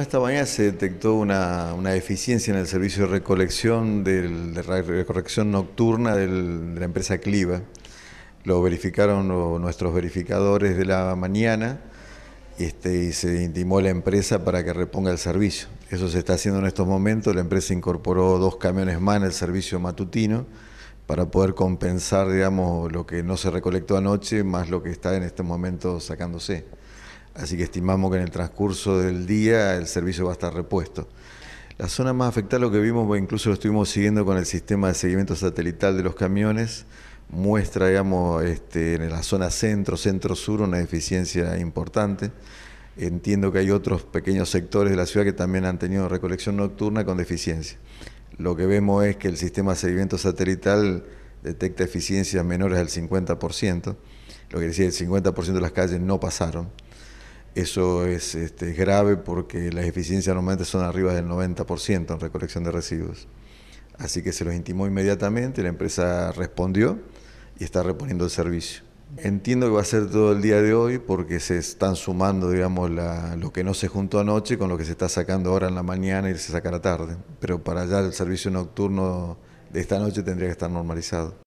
Esta mañana se detectó una, deficiencia en el servicio de recolección, de recolección nocturna de la empresa Cliva. Lo verificaron nuestros verificadores de la mañana este, y se intimó a la empresa para que reponga el servicio. Eso se está haciendo en estos momentos. La empresa incorporó dos camiones más en el servicio matutino para poder compensar, digamos, lo que no se recolectó anoche, más lo que está en este momento sacándose. Así que estimamos que en el transcurso del día el servicio va a estar repuesto. La zona más afectada, lo que vimos, incluso lo estuvimos siguiendo con el sistema de seguimiento satelital de los camiones, muestra, digamos, este, en la zona centro, centro-sur, una deficiencia importante. Entiendo que hay otros pequeños sectores de la ciudad que también han tenido recolección nocturna con deficiencia. Lo que vemos es que el sistema de seguimiento satelital detecta eficiencias menores al 50%, lo que decía el 50% de las calles no pasaron. Eso es este, grave porque las eficiencias normalmente son arriba del 90% en recolección de residuos. Así que se los intimó inmediatamente, la empresa respondió y está reponiendo el servicio. Entiendo que va a ser todo el día de hoy porque se están sumando, digamos, lo que no se juntó anoche con lo que se está sacando ahora en la mañana y se saca a la tarde. Pero para allá el servicio nocturno de esta noche tendría que estar normalizado.